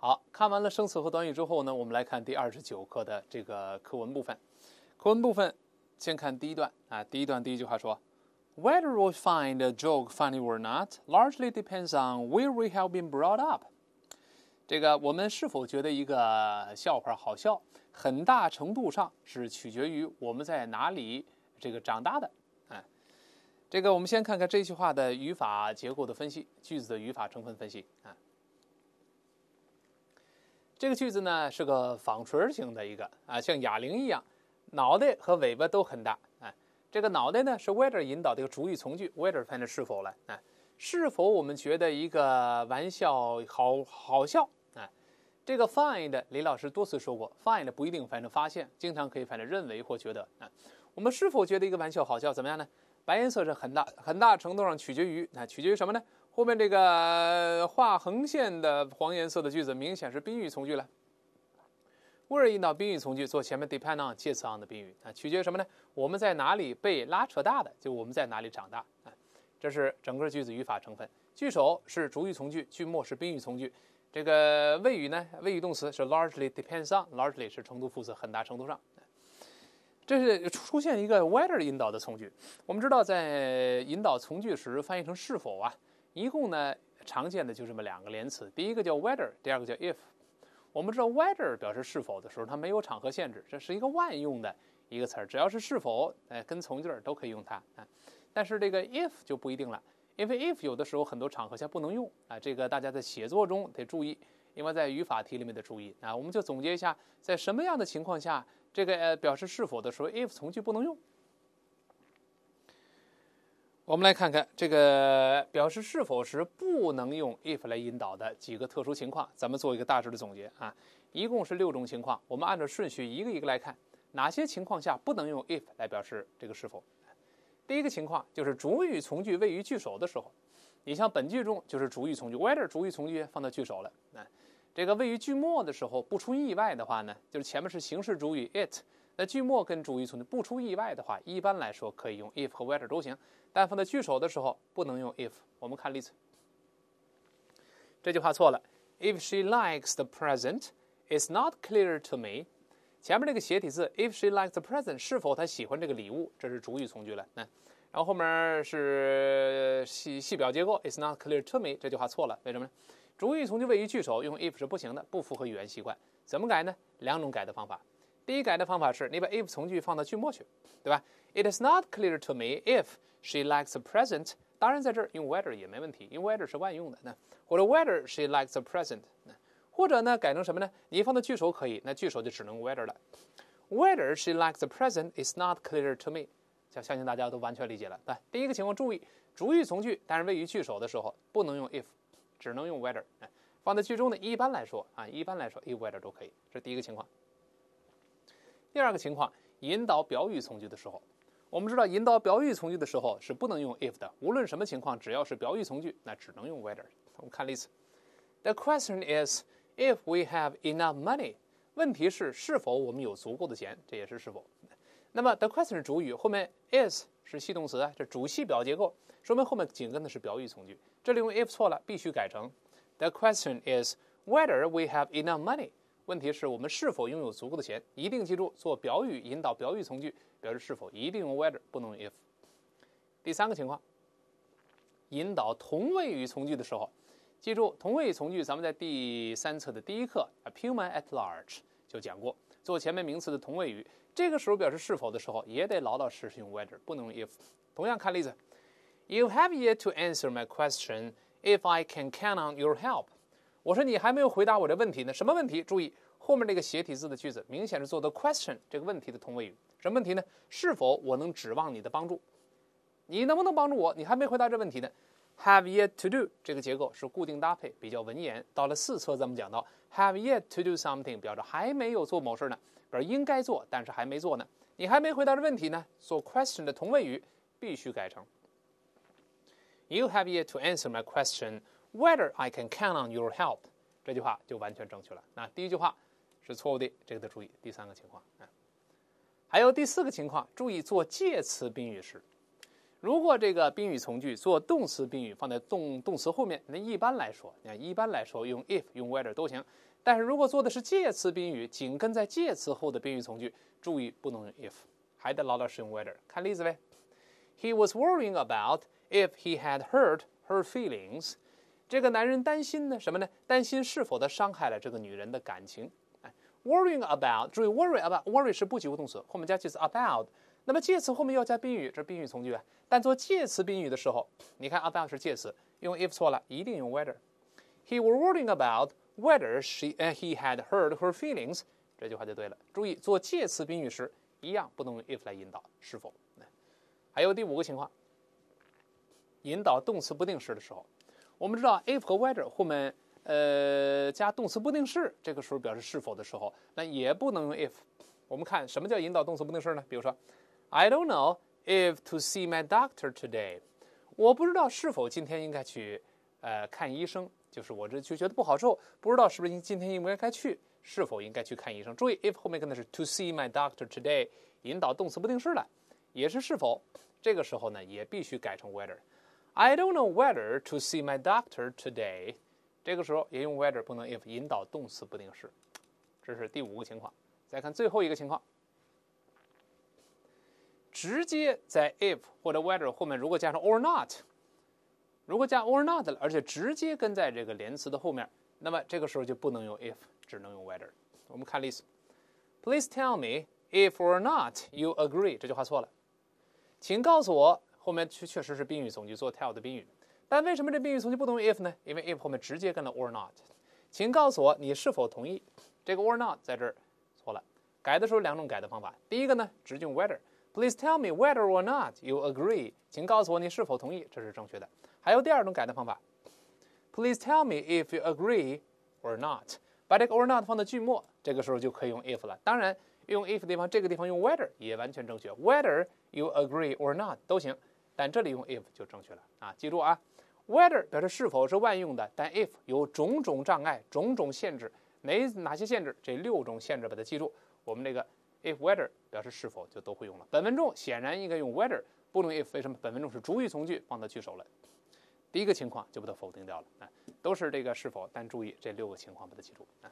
好看完了生词和短语之后呢，我们来看第二十九课的这个课文部分。课文部分，先看第一段啊，第一段第一句话说：“Whether we find a joke funny or not largely depends on where we have been brought up。”这个我们是否觉得一个笑话好笑，很大程度上是取决于我们在哪里这个长大的。啊。这个我们先看看这句话的语法结构的分析，句子的语法成分分析啊。这个句子呢是个纺锤形的一个啊，像哑铃一样，脑袋和尾巴都很大啊。这个脑袋呢是 whether 引导的一个主语从句，whether 翻译是否了，啊？是否我们觉得一个玩笑好好笑啊？这个 find 李老师多次说过，find 不一定反正发现，经常可以反正认为或觉得啊。我们是否觉得一个玩笑好笑？怎么样呢？白颜色是很大很大程度上取决于啊，取决于什么呢？后面这个画横线的黄颜色的句子，明显是宾语从句了。Where 引导宾语从句，做前面 depend on 介词 on 的宾语啊，取决于什么呢？我们在哪里被拉扯大的？就我们在哪里长大啊？这是整个句子语法成分。句首是主语从句，句末是宾语从句。这个谓语呢？谓语动词是 largely depends on，largely 是程度副词，很大程度上。这是出现一个 where 引导的从句。我们知道，在引导从句时，翻译成是否啊？一共呢，常见的就这么两个连词，第一个叫 whether，第二个叫 if。我们知道 whether 表示是否的时候，它没有场合限制，这是一个万用的一个词儿，只要是是否，哎，跟从句儿都可以用它啊。但是这个 if 就不一定了，因为 if 有的时候很多场合下不能用啊。这个大家在写作中得注意，因为在语法题里面得注意啊。我们就总结一下，在什么样的情况下，这个呃表示是否的时候，if 从句不能用。我们来看看这个表示是否时不能用 if 来引导的几个特殊情况，咱们做一个大致的总结啊，一共是六种情况。我们按照顺序一个一个来看，哪些情况下不能用 if 来表示这个是否？第一个情况就是主语从句位于句首的时候，你像本句中就是主语从句，whether 主语从句放到句首了那这个位于句末的时候，不出意外的话呢，就是前面是形式主语 it。那句末跟主语从句不出意外的话，一般来说可以用 if 和 whether 都行。但放在句首的时候不能用 if。我们看例子，这句话错了。If she likes the present, it's not clear to me。前面那个斜体字 If she likes the present 是否她喜欢这个礼物，这是主语从句了。那然后后面是系系表结构。It's not clear to me。这句话错了，为什么？呢？主语从句位于句首，用 if 是不行的，不符合语言习惯。怎么改呢？两种改的方法。第一改的方法是，你把 if 从句放到句末去，对吧？It is not clear to me if she likes the present。当然在这儿用 whether 也没问题，因为 whether 是万用的。那或者 whether she likes the present，那或者呢，改成什么呢？你放到句首可以，那句首就只能 whether 了。Whether she likes the present is not clear to me。相相信大家都完全理解了。来，第一个情况注意，主语从句，但是位于句首的时候不能用 if，只能用 whether。哎，放在句中呢，一般来说啊，一般来说 if whether 都可以。这是第一个情况。第二个情况，引导表语从句的时候，我们知道引导表语从句的时候是不能用 if 的。无论什么情况，只要是表语从句，那只能用 whether。我们看例子：The question is if we have enough money。问题是是否我们有足够的钱？这也是是否。那么 the question 是主语，后面 is 是系动词，这主系表结构，说明后面紧跟的是表语从句。这里用 if 错了，必须改成 The question is whether we have enough money。问题是我们是否拥有足够的钱？一定记住，做表语引导表语从句表示是否，一定用 whether，不能用 if。第三个情况，引导同位语从句的时候，记住同位语从句，咱们在第三册的第一课《A p u m a n at Large》就讲过，做前面名词的同位语。这个时候表示是否的时候，也得老老实实用 whether，不能用 if。同样看例子：You have yet to answer my question if I can count on your help. 我说你还没有回答我的问题呢，什么问题？注意后面这个斜体字的句子，明显是做的 question 这个问题的同位语。什么问题呢？是否我能指望你的帮助？你能不能帮助我？你还没回答这问题呢。Have yet to do 这个结构是固定搭配，比较文言。到了四册咱们讲到，have yet to do something 表示还没有做某事呢，表示应该做但是还没做呢。你还没回答这问题呢，做 question 的同位语必须改成，You have yet to answer my question。Whether I can count on your help，这句话就完全正确了。那第一句话是错误的，这个得注意。第三个情况，啊，还有第四个情况，注意做介词宾语时，如果这个宾语从句做动词宾语，放在动动词后面，那一般来说，你看一般来说用 if 用 whether 都行。但是如果做的是介词宾语，紧跟在介词后的宾语从句，注意不能用 if，还得牢牢使用 whether。看例子呗，He was worrying about if he had hurt her feelings。这个男人担心呢什么呢？担心是否的伤害了这个女人的感情。哎，worrying about，注意 worry about，worry 是不及物动词，后面加介词 about。那么介词后面要加宾语，这宾语从句啊。但做介词宾语的时候，你看 about 是介词，用 if 错了，一定用 whether。He was worrying about whether she he had hurt her feelings。这句话就对了。注意做介词宾语时，一样不能用 if 来引导是否。还有第五个情况，引导动词不定式的时候。我们知道 if 和 whether 后面，呃，加动词不定式，这个时候表示是否的时候，那也不能用 if。我们看什么叫引导动词不定式呢？比如说，I don't know if to see my doctor today。我不知道是否今天应该去，呃，看医生。就是我这就觉得不好受，不知道是不是今天应不应该去，是否应该去看医生。注意，if 后面跟的是 to see my doctor today，引导动词不定式了，也是是否。这个时候呢，也必须改成 whether。I don't know whether to see my doctor today。这个时候也用 whether，不能 if 引导动词不定式。这是第五个情况。再看最后一个情况，直接在 if 或者 whether 后面如果加上 or not，如果加 or not 了，而且直接跟在这个连词的后面，那么这个时候就不能用 if，只能用 whether。我们看例子：Please tell me if or not you agree。这句话错了，请告诉我。后面确确实是宾语从句做 tell 的宾语，但为什么这宾语从句不同用 if 呢？因为 if 后面直接跟了 or not，请告诉我你是否同意。这个 or not 在这儿错了，改的时候两种改的方法。第一个呢，直接用 whether，Please tell me whether agree。not or you 请告诉我你是否同意，这是正确的。还有第二种改的方法，Please tell me if y o u a g r e e or not，把这个 or not 放在句末，这个时候就可以用 if 了。当然，用 if 的地方这个地方用 whether 也完全正确，whether you agree or not 都行。但这里用 if 就正确了啊！记住啊，whether 表示是否是万用的，但 if 有种种障碍、种种限制。哪哪些限制？这六种限制把它记住。我们这个 if whether 表示是否就都会用了。本文中显然应该用 whether，不能 if。为什么？本文中是主语从句放到句首了。第一个情况就把它否定掉了啊，都是这个是否。但注意这六个情况把它记住啊。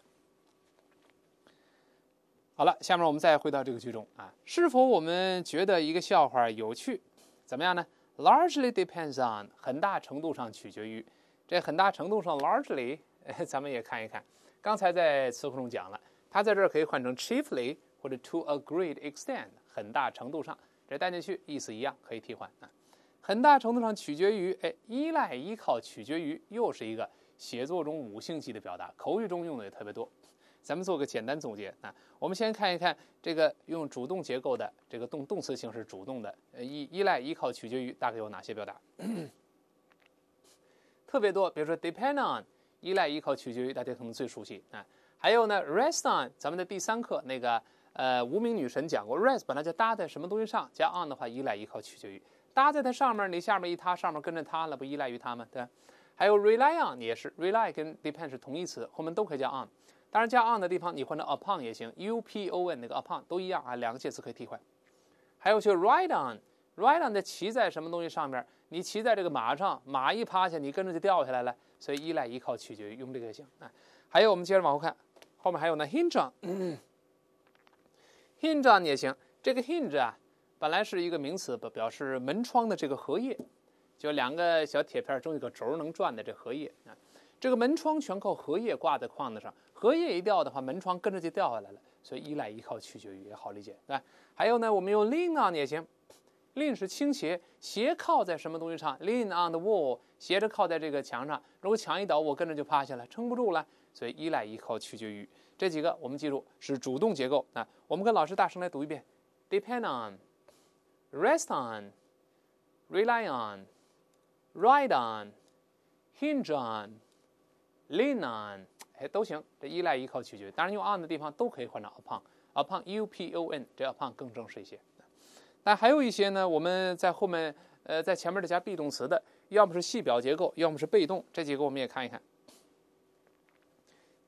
好了，下面我们再回到这个句中啊，是否我们觉得一个笑话有趣？怎么样呢？Largely depends on，很大程度上取决于。这很大程度上，largely，咱们也看一看。刚才在词汇中讲了，它在这儿可以换成 chiefly 或者 to a great extent，很大程度上。这带进去意思一样，可以替换啊。很大程度上取决于，哎，依赖依靠取决于，又是一个写作中五星级的表达，口语中用的也特别多。咱们做个简单总结啊。我们先看一看这个用主动结构的，这个动动词形式主动的，依依赖、依靠、取决于，大概有哪些表达？特别多，比如说 depend on，依赖、依靠、取决于，大家可能最熟悉啊。还有呢，rest on，咱们的第三课那个呃无名女神讲过，rest 本来就搭在什么东西上，加 on 的话，依赖、依靠、取决于，搭在它上面，你下面一塌，上面跟着塌了，不依赖于它吗？对吧？还有 rely on 也是 rely 跟 depend 是同义词，后面都可以加 on。当然，加 on 的地方你换成 upon 也行，u p o n，那个 upon 都一样啊，两个介词可以替换。还有就 ride on，ride on 的骑在什么东西上面？你骑在这个马上，马一趴下，你跟着就掉下来了。所以依赖、依靠取决于用这个行啊。还有，我们接着往后看，后面还有呢，hinge，o n hinge on 也行。这个 hinge 啊，本来是一个名词，表表示门窗的这个合页，就两个小铁片中间有个轴能转的这合页啊。这个门窗全靠荷叶挂在框子上，荷叶一掉的话，门窗跟着就掉下来了。所以依赖依靠取决于也好理解，对吧？还有呢，我们用 lean on 也行，lean 是倾斜，斜靠在什么东西上，lean on the wall，斜着靠在这个墙上。如果墙一倒，我跟着就趴下来，撑不住了。所以依赖依靠取决于这几个，我们记住是主动结构。那我们跟老师大声来读一遍：depend on，rest on，rely on，ride on，hinge on。Lean on，哎，都行，这依赖、依靠、取决于，当然用 on 的地方都可以换成 upon，upon U P O N，这 upon 更正式一些。但还有一些呢，我们在后面，呃，在前面的加 be 动词的，要么是系表结构，要么是被动，这几个我们也看一看。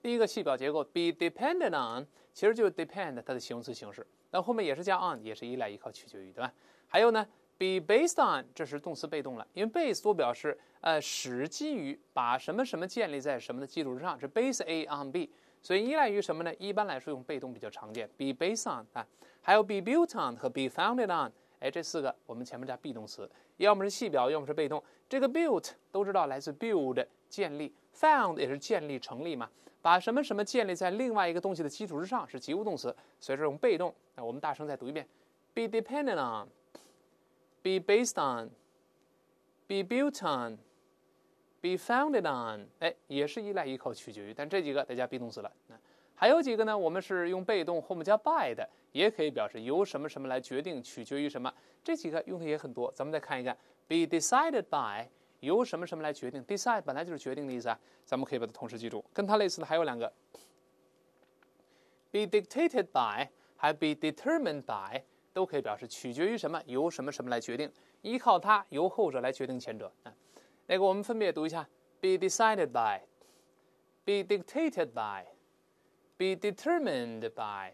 第一个系表结构 be dependent on，其实就 depend 它的形容词形式，那后面也是加 on，也是依赖、依靠、取决于，对吧？还有呢，be based on，这是动词被动了，因为 base 多表示。呃，实基于把什么什么建立在什么的基础之上，是 base a on b，所以依赖于什么呢？一般来说用被动比较常见，be based on 啊，还有 be built on 和 be founded on，哎，这四个我们前面加 be 动词，要么是系表，要么是被动。这个 built 都知道来自 build 建立，found 也是建立成立嘛，把什么什么建立在另外一个东西的基础之上是及物动词，所以说用被动。那我们大声再读一遍：be dependent on，be based on，be built on。Be founded on，哎，也是依赖、依靠、取决于，但这几个得加 be 动词了。那还有几个呢？我们是用被动 h o m 加 by 的，也可以表示由什么什么来决定，取决于什么。这几个用的也很多。咱们再看一下，be decided by，由什么什么来决定，decide 本来就是决定的意思啊。咱们可以把它同时记住。跟它类似的还有两个，be dictated by，还有 be determined by，都可以表示取决于什么，由什么什么来决定，依靠它，由后者来决定前者。那个，我们分别读一下：be decided by，be dictated by，be determined by，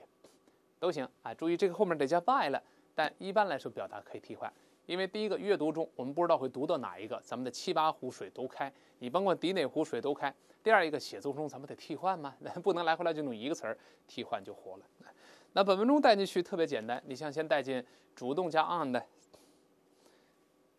都行啊。注意这个后面得加 by 了。但一般来说，表达可以替换，因为第一个阅读中我们不知道会读到哪一个，咱们的七八壶水都开，你甭管抵哪壶水都开。第二一个写作中，咱们得替换嘛，不能来回来就用一个词儿替换就活了。那本文中带进去特别简单，你像先带进主动加 on 的。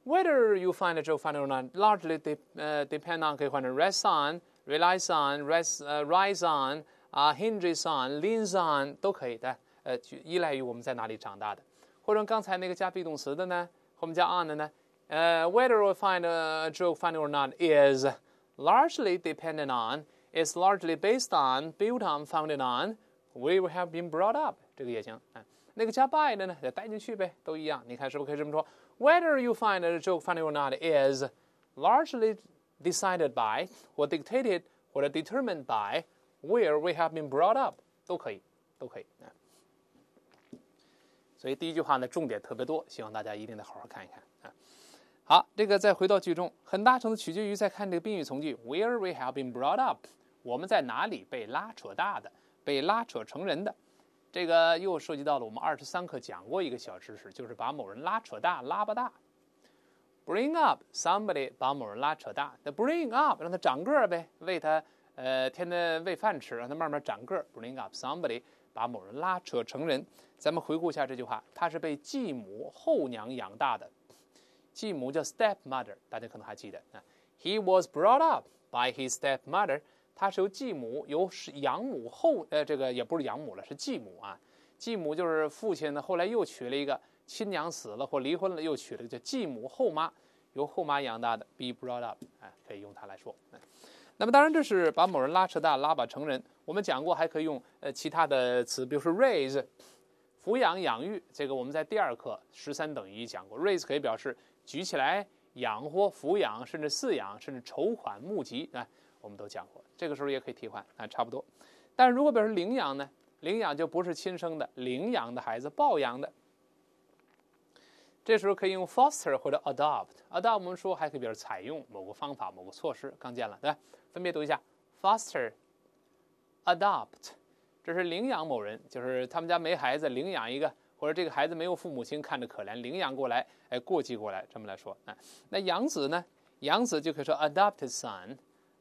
Whether you find a Zhou family or not largely de uh, depends on Kehuan rests on, relies on, rests, uh, rides on, uh, hinges on, leans on 都可以的，呃，依赖于我们在哪里长大的。或者刚才那个加 be 动词的呢，后面加 on 的呢，呃，whether we find a Zhou family or not is largely dependent on, is largely based on, built on, founded on, we have been brought up 这个也行，哎，那个加 whether you find a joke funny or not is largely decided by 或 dictated 或者 determined by where we have been brought up 都可以，都可以。所以第一句话呢，重点特别多，希望大家一定得好好看一看啊。好，这个再回到剧中，很大程度取决于在看这个宾语从句 where we have been brought up，我们在哪里被拉扯大的，被拉扯成人的。这个又涉及到了我们二十三课讲过一个小知识，就是把某人拉扯大、拉不大。Bring up somebody，把某人拉扯大，那 bring up 让他长个儿呗，喂他呃，天天喂饭吃，让他慢慢长个儿。Bring up somebody，把某人拉扯成人。咱们回顾一下这句话，他是被继母后娘养大的，继母叫 step mother，大家可能还记得啊。He was brought up by his step mother. 它是由继母，由养母后，呃，这个也不是养母了，是继母啊。继母就是父亲呢，后来又娶了一个亲娘死了或离婚了，又娶了个叫继母后妈，由后妈养大的。Be brought up，哎，可以用它来说。那么当然这是把某人拉扯大，拉把成人。我们讲过还可以用呃其他的词，比如说 raise，抚养、养育。这个我们在第二课十三等于一讲过，raise 可以表示举起来、养活、抚养，甚至饲养，甚至筹款、募集啊。我们都讲过，这个时候也可以替换，啊，差不多。但如果表示领养呢？领养就不是亲生的，领养的孩子、抱养的，这时候可以用 foster 或者 adopt。adopt 我们说还可以表示采用某个方法、某个措施。刚见了，对吧？分别读一下：foster、adopt。这是领养某人，就是他们家没孩子，领养一个，或者这个孩子没有父母亲，看着可怜，领养过来，哎，过继过来，这么来说。那养子呢？养子就可以说 adopted son。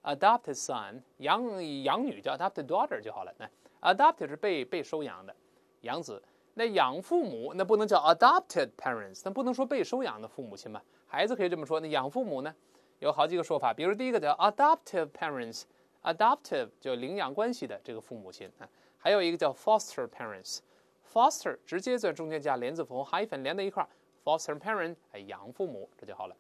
Adopted son，养养女叫 adopted daughter 就好了。那 adopted 是被被收养的，养子。那养父母那不能叫 adopted parents，那不能说被收养的父母亲嘛？孩子可以这么说，那养父母呢？有好几个说法。比如第一个叫 a d o p t i v e p a r e n t s a d o p t i v e 就领养关系的这个父母亲啊。还有一个叫 foster parents，foster 直接在中间加连字符，还一粉连在一块，foster parents，哎，养父母这就好了。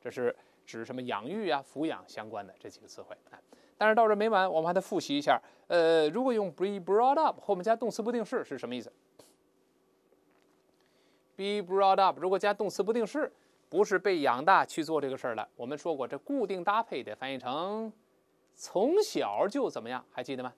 这是。指什么养育啊、抚养相关的这几个词汇啊？但是到这没完，我们还得复习一下。呃，如果用 be brought up 后面加动词不定式是什么意思？be brought up 如果加动词不定式，不是被养大去做这个事儿了。我们说过，这固定搭配得翻译成从小就怎么样，还记得吗？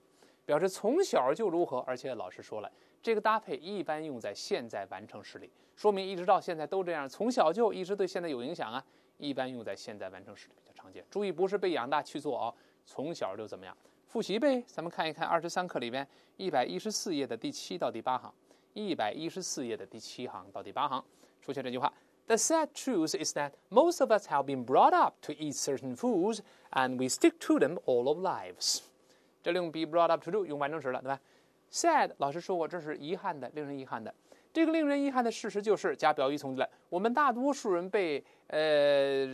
表示从小就如何。而且老师说了，这个搭配一般用在现在完成时里，说明一直到现在都这样。从小就一直对现在有影响啊。一般用在现在完成时里比较常见。注意，不是被养大去做啊，从小就怎么样？复习呗。咱们看一看二十三课里边一百一十四页的第七到第八行，一百一十四页的第七行到第八行出现这句话：The sad truth is that most of us have been brought up to eat certain foods, and we stick to them all of lives。这里用 be brought up to do，用完成时了，对吧？Sad，老师说过这是遗憾的，令人遗憾的。这个令人遗憾的事实就是加表语从句了。我们大多数人被呃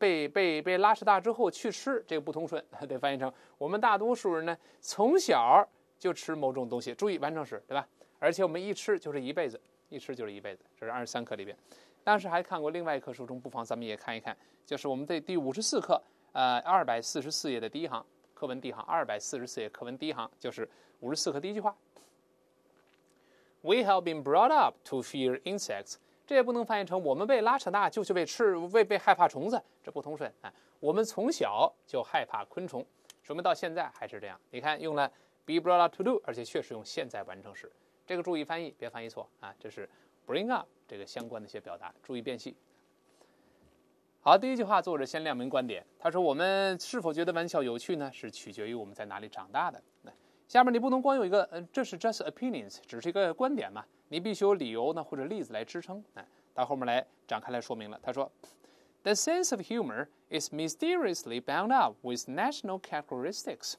被被被拉扯大之后去吃，这个不通顺，得翻译成我们大多数人呢从小就吃某种东西。注意完成时，对吧？而且我们一吃就是一辈子，一吃就是一辈子。这是二十三课里边，当时还看过另外一课书中，不妨咱们也看一看。就是我们在第五十四课，呃，二百四十四页的第一行课文第一行，二百四十四页课文第一行就是五十四课第一句话。We have been brought up to fear insects。这也不能翻译成“我们被拉扯大就去被吃，被被害怕虫子”，这不通顺啊。我们从小就害怕昆虫，说明到现在还是这样。你看，用了 be brought up to do，而且确实用现在完成时，这个注意翻译，别翻译错啊。这是 bring up 这个相关的一些表达，注意辨析。好，第一句话，作者先亮明观点，他说：“我们是否觉得玩笑有趣呢？是取决于我们在哪里长大的。”来。下面你不能光有一个，呃，这是 just opinions，只是一个观点嘛，你必须有理由呢或者例子来支撑。哎，到后面来展开来说明了。他说，the sense of humor is mysteriously bound up with national characteristics。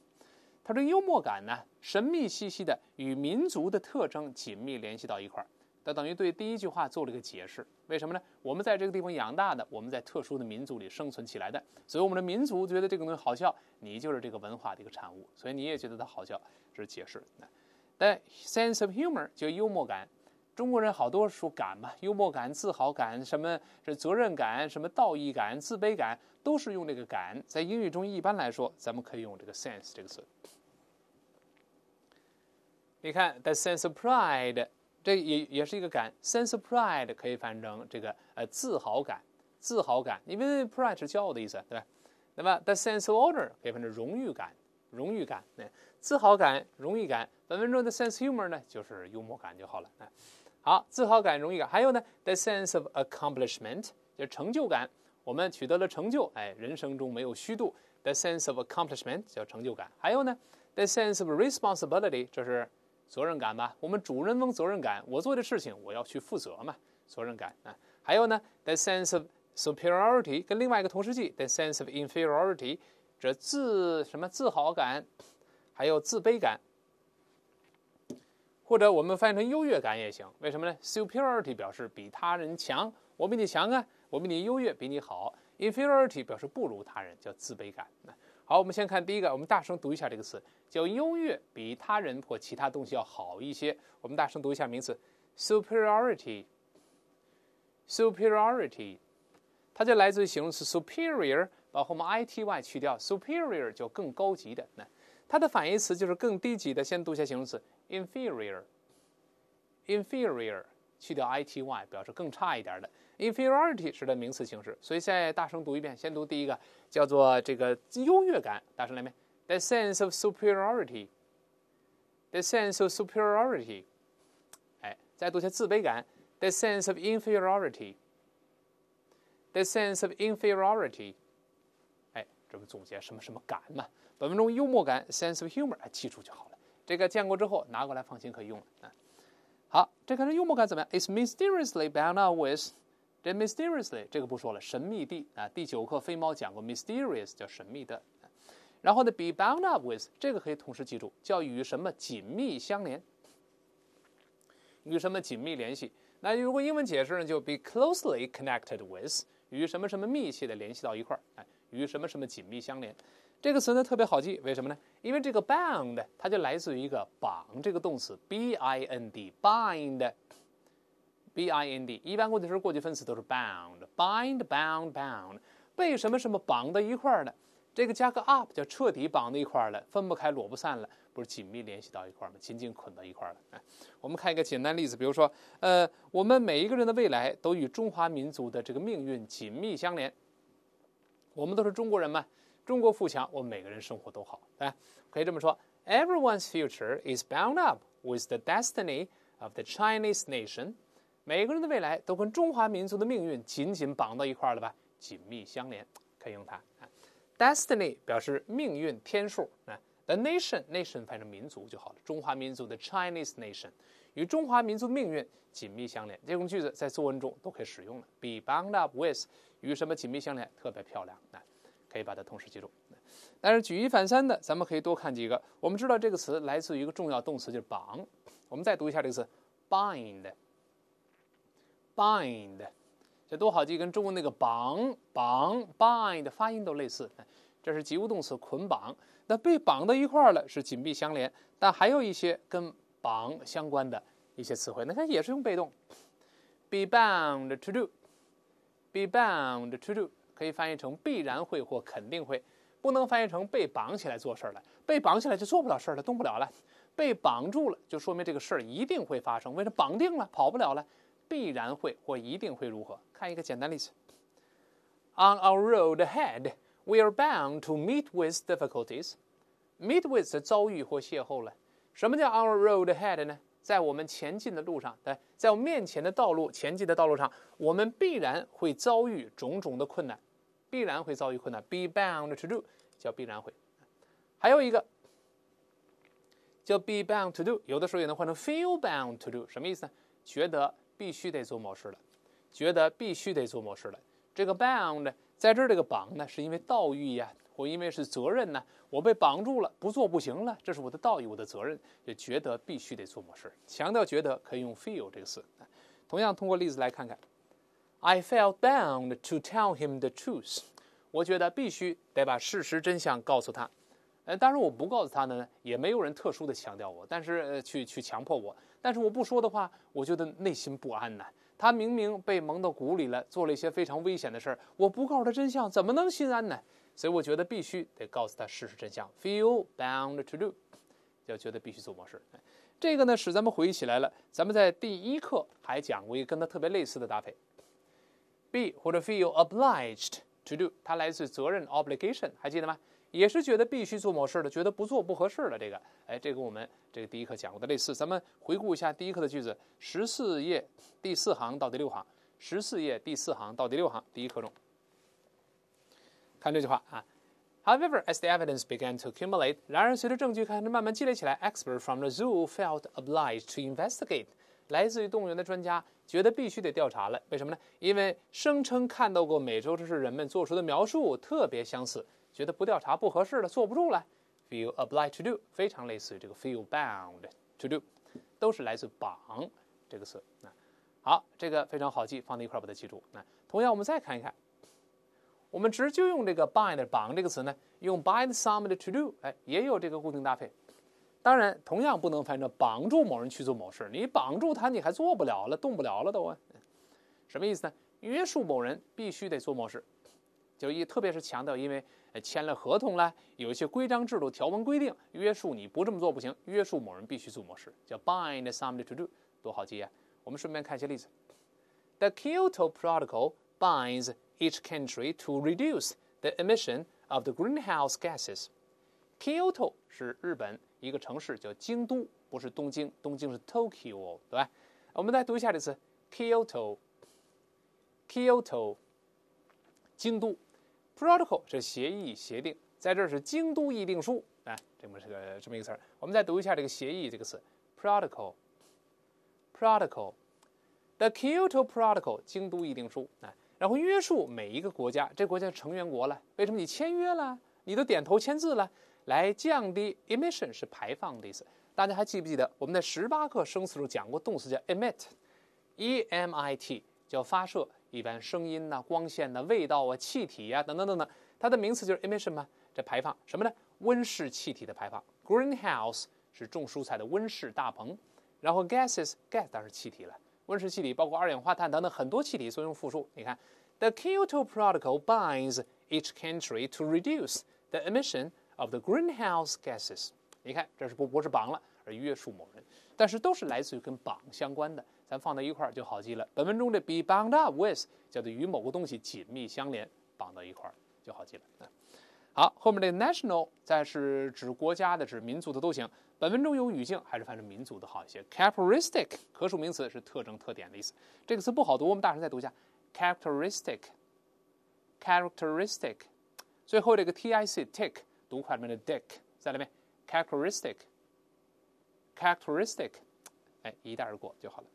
他说幽默感呢，神秘兮兮的与民族的特征紧密联系到一块儿。它等于对第一句话做了一个解释，为什么呢？我们在这个地方养大的，我们在特殊的民族里生存起来的，所以我们的民族觉得这个东西好笑，你就是这个文化的一个产物，所以你也觉得它好笑，这是解释。但 sense of humor 就幽默感，中国人好多说感嘛，幽默感、自豪感、什么这责任感、什么道义感、自卑感，都是用这个感。在英语中一般来说，咱们可以用这个 sense 这个词。你看，the sense of pride。这也也是一个感，sense of pride 可以翻成这个呃自豪感，自豪感。因为 pride 是骄傲的意思，对吧？那么 the sense of honor 可以翻成荣誉感，荣誉感。那自豪感、荣誉感。本文中的 sense humor 呢，就是幽默感就好了。好，自豪感、荣誉感。还有呢，the sense of accomplishment 就是成就感。我们取得了成就，哎，人生中没有虚度。the sense of accomplishment 叫成就感。还有呢，the sense of responsibility 就是。责任感吧，我们主人翁责任感，我做的事情我要去负责嘛，责任感啊。还有呢，the sense of superiority 跟另外一个同时记，the sense of inferiority，这自什么自豪感，还有自卑感，或者我们翻译成优越感也行。为什么呢？superiority 表示比他人强，我比你强啊，我比你优越，比你好。inferiority 表示不如他人，叫自卑感啊。好，我们先看第一个，我们大声读一下这个词，叫优越比他人或其他东西要好一些。我们大声读一下名词，superiority。superiority，它就来自于形容词 superior，把后面 i t y 去掉，superior 就更高级的。那它的反义词就是更低级的，先读一下形容词 inferior。inferior 去掉 i t y 表示更差一点的。inferiority 是的名词形式，所以现在大声读一遍，先读第一个，叫做这个优越感，大声来遍，the sense of superiority，the sense of superiority，哎，再读一下自卑感，the sense of inferiority，the sense of inferiority，哎，这不总结什么什么感嘛？本文中幽默感 of humor，哎，记住就好了。这个见过之后拿过来，放心可以用了啊。好，这个幽默感怎么样？It's mysteriously bound up with 这 mysteriously 这个不说了，神秘地啊。第九课飞猫讲过，mysterious 叫神秘的。然后呢，be bound up with 这个可以同时记住，叫与什么紧密相连，与什么紧密联系。那如果英文解释呢，就 be closely connected with，与什么什么密切的联系到一块儿，哎，与什么什么紧密相连。这个词呢特别好记，为什么呢？因为这个 b o u n d 它就来自于一个绑这个动词 b-i-n-d，bind。b i n d 一般过去时过去分词都是 bound, bind, bound, bound 被什么什么绑到一块儿的。这个加个 up 叫彻底绑到一块儿了，分不开，裸不散了，不是紧密联系到一块儿吗？紧紧捆到一块儿了。哎，我们看一个简单例子，比如说，呃，我们每一个人的未来都与中华民族的这个命运紧密相连。我们都是中国人嘛，中国富强，我们每个人生活都好。哎，可以这么说：Everyone's future is bound up with the destiny of the Chinese nation. 每个人的未来都跟中华民族的命运紧紧绑到一块儿了吧？紧密相连，可以用它啊。Destiny 表示命运、天数啊。The nation，nation 翻译成民族就好了。中华民族的 Chinese nation 与中华民族命运紧密相连，这种句子在作文中都可以使用了。Be bound up with 与什么紧密相连，特别漂亮啊！可以把它同时记住。但是举一反三的，咱们可以多看几个。我们知道这个词来自于一个重要动词，就是绑。我们再读一下这个词，bind。bind，这多好记，跟中文那个绑、绑、bind 发音都类似。这是及物动词，捆绑。那被绑到一块儿了，是紧密相连。但还有一些跟绑相关的一些词汇，那它也是用被动，be bound to do，be bound to do 可以翻译成必然会或肯定会，不能翻译成被绑起来做事儿了，被绑起来就做不了事儿了，动不了了。被绑住了，就说明这个事儿一定会发生。为什么？绑定了，跑不了了。必然会或一定会如何？看一个简单例子。On our road ahead, we are bound to meet with difficulties. Meet with 遭遇或邂逅了。什么叫 on our road ahead 呢？在我们前进的路上，在在我们面前的道路，前进的道路上，我们必然会遭遇种种的困难，必然会遭遇困难。Be bound to do 叫必然会。还有一个叫 be bound to do，有的时候也能换成 feel bound to do，什么意思呢？觉得。必须得做某事了，觉得必须得做某事了。这个 bound 在这儿这个绑呢，是因为道义呀，或因为是责任呢，我被绑住了，不做不行了，这是我的道义，我的责任，就觉得必须得做某事。强调觉得可以用 feel 这个词。同样，通过例子来看看，I felt bound to tell him the truth。我觉得必须得把事实真相告诉他。哎，当然我不告诉他呢，也没有人特殊的强调我，但是去去强迫我，但是我不说的话，我觉得内心不安呢。他明明被蒙到鼓里了，做了一些非常危险的事儿，我不告诉他真相，怎么能心安呢？所以我觉得必须得告诉他事实真相。Feel bound to do，就觉得必须做某事。这个呢，使咱们回忆起来了，咱们在第一课还讲过一个跟他特别类似的搭配，be 或者 feel obliged to do，它来自责任 obligation，还记得吗？也是觉得必须做某事的，觉得不做不合适了。这个，哎，这跟我们这个第一课讲过的类似。咱们回顾一下第一课的句子，十四页第四行到第六行，十四页第四行到第六行。第一课中，看这句话啊。However, as the evidence began to accumulate，然而随着证据开始慢慢积累起来，experts from the zoo felt obliged to investigate。来自于动物园的专家觉得必须得调查了。为什么呢？因为声称看到过美洲狮是人们做出的描述特别相似。觉得不调查不合适的，坐不住了。Feel obliged to do，非常类似于这个 feel bound to do，都是来自“绑”这个词。好，这个非常好记，放在一块把它记住。那同样，我们再看一看，我们直接用这个 bind“ 绑”这个词呢，用 bind somebody to do，哎，也有这个固定搭配。当然，同样不能翻成绑住某人去做某事，你绑住他，你还做不了了，动不了了都啊。什么意思呢？约束某人必须得做某事，就一特别是强调，因为。签了合同了，有一些规章制度条文规定约束你不这么做不行，约束某人必须做某事，叫 bind somebody to do，多好记啊！我们顺便看一些例子。The Kyoto Protocol binds each country to reduce the emission of the greenhouse gases. Kyoto 是日本一个城市，叫京都，不是东京，东京是 Tokyo，对吧？我们再读一下这次词，Kyoto，Kyoto，京都。Protocol 是协议协定，在这是《京都议定书》哎，这么是个这么一个词儿。我们再读一下这个协议这个词，protocol，protocol，the Kyoto Protocol，《京都议定书》哎，然后约束每一个国家，这国家是成员国了。为什么你签约了？你都点头签字了，来降低 emission 是排放的意思。大家还记不记得我们在十八课生词中讲过动词叫 emit，e-m-i-t 叫发射。一般声音呢、光线呢、味道啊、气体呀等等等等，它的名词就是 emission，嘛，这排放什么呢？温室气体的排放。Greenhouse 是种蔬菜的温室大棚，然后 gases gas 当是气体了。温室气体包括二氧化碳等等很多气体，所以用复数。你看，The Kyoto Protocol binds each country to reduce the emission of the greenhouse gases。你看，这是不不是绑了，而约束某人，但是都是来自于跟绑相关的。咱放到一块儿就好记了。本文中的 be bound up with 叫做与某个东西紧密相连，绑到一块儿就好记了好，后面这 national 再是指国家的、指民族的都行。本文中有语境，还是反正民族的好一些。characteristic 可数名词是特征、特点的意思。这个词不好读，我们大声再读一下：characteristic，characteristic。最后这个 t i c tick 读快门的 d i c k 在那边，characteristic，characteristic，哎，一带而过就好了。